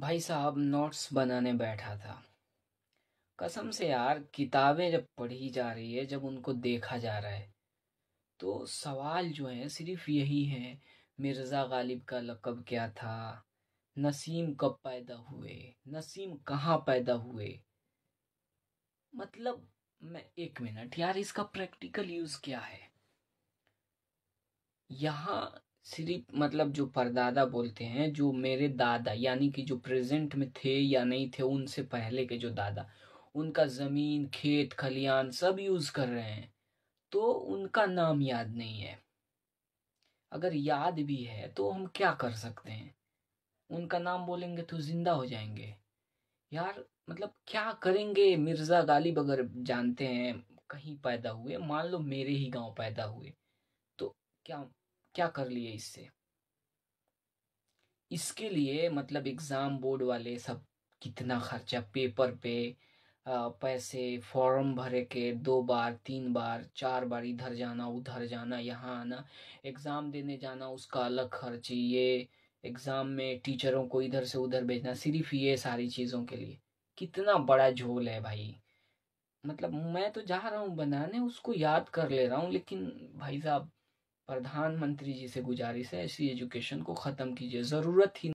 भाई साहब नोट्स बनाने बैठा था कसम से यार किताबें जब पढ़ी जा रही है जब उनको देखा जा रहा है तो सवाल जो है सिर्फ यही है मिर्ज़ा गालिब का लकब क्या था नसीम कब पैदा हुए नसीम कहाँ पैदा हुए मतलब मैं एक मिनट यार इसका प्रैक्टिकल यूज़ क्या है यहाँ श्री मतलब जो परदादा बोलते हैं जो मेरे दादा यानी कि जो प्रेजेंट में थे या नहीं थे उनसे पहले के जो दादा उनका ज़मीन खेत खलियान सब यूज़ कर रहे हैं तो उनका नाम याद नहीं है अगर याद भी है तो हम क्या कर सकते हैं उनका नाम बोलेंगे तो ज़िंदा हो जाएंगे यार मतलब क्या करेंगे मिर्ज़ा गालिब अगर जानते हैं कहीं पैदा हुए मान लो मेरे ही गांव पैदा हुए तो क्या क्या कर लिए इससे इसके लिए मतलब एग्ज़ाम बोर्ड वाले सब कितना खर्चा पेपर पे पैसे फॉर्म भरे के दो बार तीन बार चार बार इधर जाना उधर जाना यहाँ आना एग्ज़ाम देने जाना उसका अलग खर्च ये एग्ज़ाम में टीचरों को इधर से उधर भेजना सिर्फ ये सारी चीज़ों के लिए कितना बड़ा झोल है भाई मतलब मैं तो जा रहा हूँ बनाने उसको याद कर ले रहा हूँ लेकिन भाई साहब प्रधानमंत्री जी से गुजारिश है ऐसी एजुकेशन को ख़त्म कीजिए ज़रूरत ही